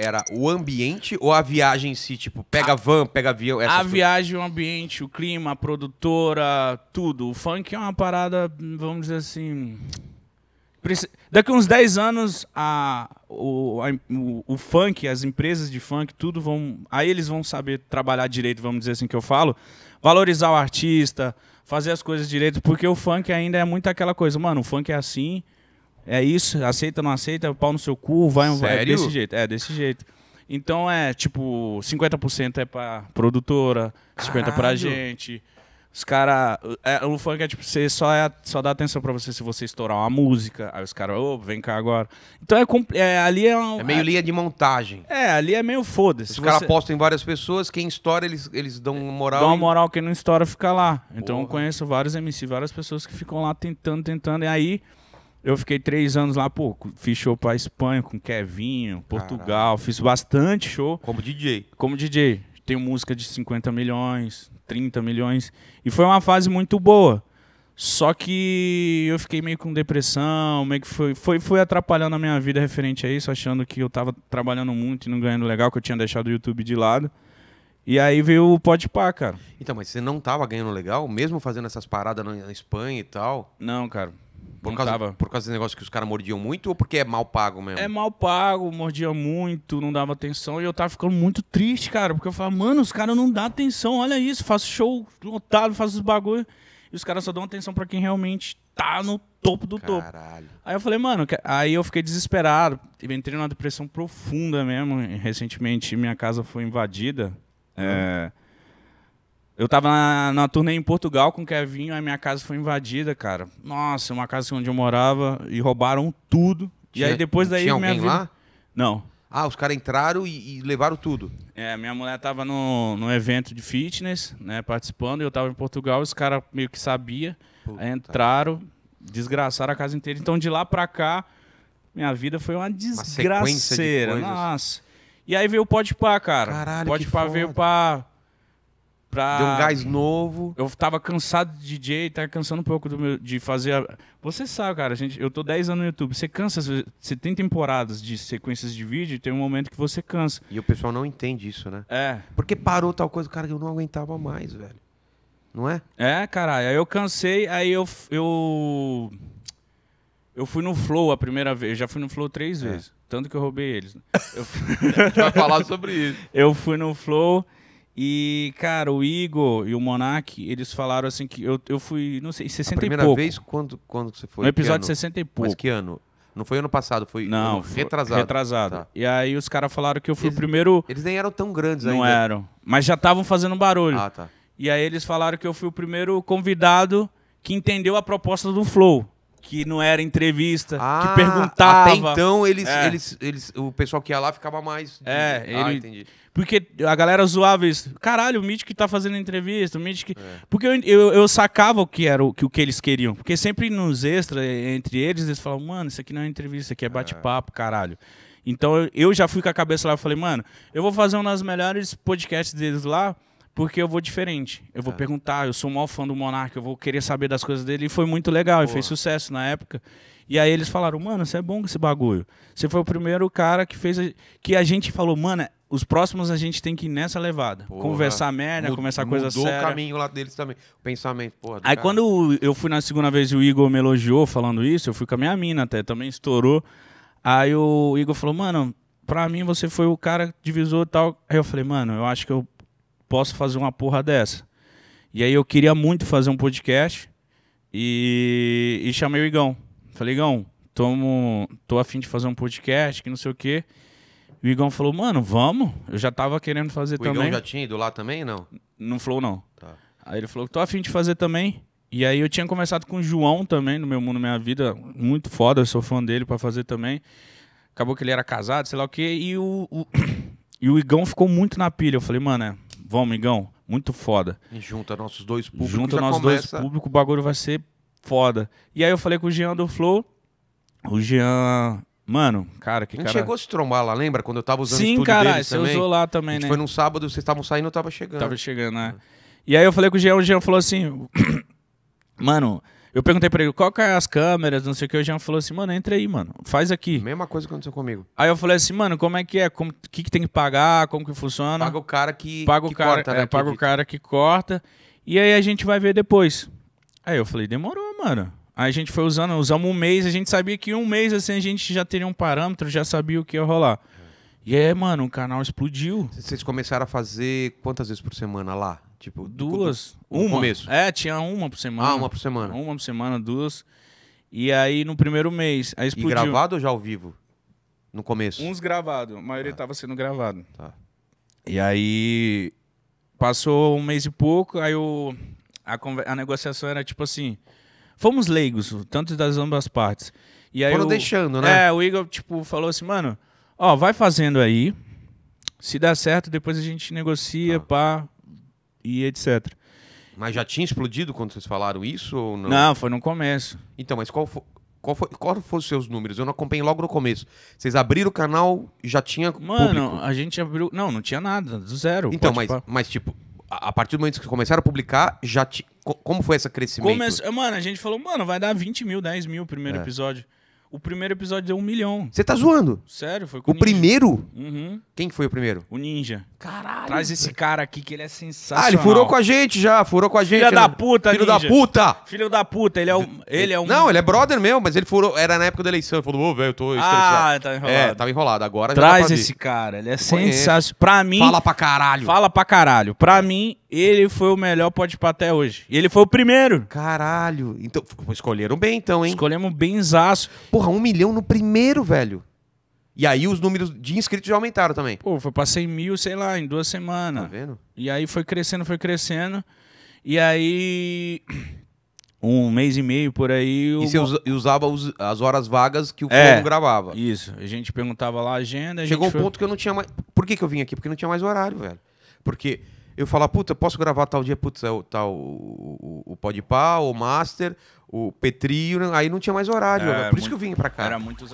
era o ambiente ou a viagem em si? Tipo, pega a, van, pega avião? Essas a coisas? viagem, o ambiente, o clima, a produtora, tudo. O funk é uma parada, vamos dizer assim... Daqui uns 10 anos, a, o, a, o, o, funk, as empresas de funk, tudo vão. Aí eles vão saber trabalhar direito, vamos dizer assim que eu falo. Valorizar o artista, fazer as coisas direito, porque o funk ainda é muito aquela coisa, mano, o funk é assim, é isso, aceita, não aceita, é pau no seu cu, vai, é Sério? vai. É desse jeito, é desse jeito. Então é tipo, 50% é pra produtora, é Caralho. 50% pra gente. Os caras. É, o funk é tipo, você só, é, só dá atenção pra você se você estourar uma música. Aí os caras, ô, oh, vem cá agora. Então é, é ali é um. É meio é, linha de montagem. É, ali é meio foda-se. Os você... caras apostam em várias pessoas, quem estoura, eles, eles dão moral. Dão uma moral, e... quem não estoura fica lá. Então Porra. eu conheço vários MC, várias pessoas que ficam lá tentando, tentando. E aí eu fiquei três anos lá, pô, fiz show pra Espanha com Kevinho, Portugal, Caralho. fiz bastante show. Como DJ. Como DJ. Tenho música de 50 milhões, 30 milhões. E foi uma fase muito boa. Só que eu fiquei meio com depressão, meio que foi, foi, foi atrapalhando a minha vida referente a isso, achando que eu tava trabalhando muito e não ganhando legal, que eu tinha deixado o YouTube de lado. E aí veio o Pode Pá, cara. Então, mas você não tava ganhando legal, mesmo fazendo essas paradas na Espanha e tal? Não, cara. Por causa, tava... por causa desse negócio que os caras mordiam muito ou porque é mal pago mesmo? É mal pago, mordia muito, não dava atenção. E eu tava ficando muito triste, cara. Porque eu falava, mano, os caras não dão atenção, olha isso. Faço show lotado, faço os bagulho. E os caras só dão atenção para quem realmente tá no topo do Caralho. topo. Aí eu falei, mano, aí eu fiquei desesperado. Entrei numa depressão profunda mesmo. Recentemente minha casa foi invadida. Hum. É eu tava na, na turnê em Portugal com o Kevin, aí minha casa foi invadida, cara. Nossa, uma casa onde eu morava e roubaram tudo. Tinha, e aí depois daí tinha alguém vida... lá? Não. Ah, os caras entraram e, e, levaram tudo. É, minha mulher tava no, no evento de fitness, né, participando, e eu tava em Portugal, os caras meio que sabia, Puta. entraram, desgraçaram a casa inteira. Então de lá pra cá, minha vida foi uma desgraceira. Uma de Nossa. E aí veio o Pode Pá, cara. Caralho, Pode Pá veio pra Pra... Deu um gás novo. Eu tava cansado de DJ, tava tá cansando um pouco do meu, de fazer. A... Você sabe, cara, gente, eu tô 10 anos no YouTube. Você cansa, você tem temporadas de sequências de vídeo e tem um momento que você cansa. E o pessoal não entende isso, né? É. Porque parou tal coisa, cara, eu não aguentava mais, velho. Não é? É, caralho. Aí eu cansei, aí eu. Eu, eu fui no Flow a primeira vez. Eu já fui no Flow três é. vezes. Tanto que eu roubei eles. Né? Eu... A gente vai falar sobre isso. Eu fui no Flow. E, cara, o Igor e o Monark, eles falaram assim que eu, eu fui, não sei, 60 a primeira vez, quando, quando você foi? No episódio 60 e pouco. Mas que ano? Não foi ano passado, foi não, ano retrasado. Retrasado. Tá. E aí os caras falaram que eu fui eles, o primeiro. Eles nem eram tão grandes não ainda. Não eram. Mas já estavam fazendo barulho. Ah, tá. E aí eles falaram que eu fui o primeiro convidado que entendeu a proposta do Flow que não era entrevista, ah, que perguntava. Até então, eles, é. eles, eles, o pessoal que ia lá ficava mais. É, ah, ele... entendi. Porque a galera zoava isso. Caralho, o que tá fazendo entrevista, o É. Porque eu, eu, eu, sacava o que era o que, o que eles queriam. Porque sempre nos extras, entre eles, eles falavam, mano, isso aqui não é entrevista, isso aqui é, é bate-papo, caralho. Então eu, eu já fui com a cabeça lá e falei, mano, eu vou fazer um dos melhores podcasts deles lá, porque eu vou diferente. Eu vou é. perguntar, eu sou o maior fã do Monark, eu vou querer saber das coisas dele. E foi muito legal, Porra. e fez sucesso na época. E aí eles falaram, mano, você é bom com esse bagulho. Você foi o primeiro cara que fez. A... Que a gente falou, mano, os próximos a gente tem que ir nessa levada. Porra. Conversar merda, Mud começar coisa séria. Mudou o caminho lá deles também. O pensamento, porra. Aí cara. quando eu fui na segunda vez e o Igor me elogiou falando isso, eu fui com a minha mina até, também estourou. Aí o Igor falou, mano, pra mim você foi o cara que divisou tal. Aí eu falei, mano, eu acho que eu posso fazer uma porra dessa. E aí eu queria muito fazer um podcast e, e chamei o Igão. Falei, Igão, tomo, tô afim de fazer um podcast, que não sei o quê. E o Igão falou, mano, vamos. Eu já tava querendo fazer o também. O Igão já tinha ido lá também, não? Não falou, não. Tá. Aí ele falou, tô afim de fazer também. E aí eu tinha conversado com o João também, no meu mundo, minha vida, muito foda, eu sou fã dele para fazer também. Acabou que ele era casado, sei lá o quê, e o, o, e o Igão ficou muito na pilha. Eu falei, mano, é, Vão, migão. Muito foda. E junta nossos dois públicos. Junta nossos começa... dois públicos, o bagulho vai ser foda. E aí eu falei com o Jean do Flow. O Jean. Mano, cara, que a gente cara... chegou a se trombar lá, lembra? Quando eu tava usando Sim, o você também. usou lá também, a gente né? Foi num sábado, vocês estavam saindo, eu tava chegando. Tava chegando, né? E aí eu falei com o Jean, o Jean falou assim: Mano, eu perguntei pra ele qual que é as câmeras, não sei o que. O Jean falou assim, mano, entra aí, mano. Faz aqui. Mesma coisa que aconteceu comigo. Aí eu falei assim, mano, como é que é? O que, que tem que pagar? Como que funciona? Paga o cara que, paga o que cara, corta, é, né? paga que o cara que corta. E aí a gente vai ver depois. Aí eu falei, demorou, mano. Aí a gente foi usando, usamos um mês. A gente sabia que um mês assim a gente já teria um parâmetro, já sabia o que ia rolar. E é, mano, o canal explodiu. Vocês começaram a fazer quantas vezes por semana lá? Tipo, duas. um uma. começo. É, tinha uma por semana. Ah, uma por semana. Uma por semana, duas. E aí no primeiro mês. Aí explodiu. E gravado ou já ao vivo? No começo? Uns gravados. A maioria estava ah. sendo gravado. Tá. E aí. Passou um mês e pouco, aí o a, a negociação era tipo assim. Fomos leigos, tanto das ambas partes. E aí Foram deixando, né? É, o Igor, tipo, falou assim, mano, ó, vai fazendo aí. Se der certo, depois a gente negocia, tá. pá, e etc. Mas já tinha explodido quando vocês falaram isso ou não? Não, foi no começo. Então, mas qual foi. Qual, foi, qual foram os seus números? Eu não acompanhei logo no começo. Vocês abriram o canal, já tinha Mano, público. a gente abriu... Não, não tinha nada, do zero. Então, mas, mas tipo, a partir do momento que começaram a publicar, já ti... como foi esse crescimento? Começo... Mano, a gente falou, mano, vai dar 20 mil, 10 mil o primeiro é. episódio. O primeiro episódio deu é um milhão. Você tá zoando? Sério, foi com o, o primeiro? Uhum. Quem foi o primeiro? O Ninja. Caralho. Traz esse cara aqui que ele é sensacional. Ah, ele furou com a gente já, furou com a gente. Né? Filho da puta, Filho ninja. da puta. Filho da puta, ele é, um, ele é um... Não, ele é brother mesmo, mas ele furou, era na época da eleição, ele falou, ô, oh, velho, eu tô ah, estressado. Ah, tá é, enrolado. É, tava enrolado, agora Traz esse cara, ele é sensacional. Pra mim... Fala pra caralho. Fala pra caralho. Pra é. mim, ele foi o melhor pode para até hoje. E ele foi o primeiro. Caralho. Então, escolheram bem, então, hein? Escolhemos zaço. Porra, um milhão no primeiro, velho. E aí os números de inscritos já aumentaram também. Pô, foi pra 100 mil, sei lá, em duas semanas. Tá vendo? E aí foi crescendo, foi crescendo. E aí. Um mês e meio por aí. E você usava os, as horas vagas que o é, gravava. Isso. A gente perguntava lá a agenda. A Chegou um foi... ponto que eu não tinha mais. Por que, que eu vim aqui? Porque não tinha mais horário, velho. Porque eu falar, puta, posso gravar tal dia, putz, é o, tal tá o, o, o Podpah, o Master, o Petrio, aí não tinha mais horário. É, é por muito, isso que eu vim pra cá. Era muito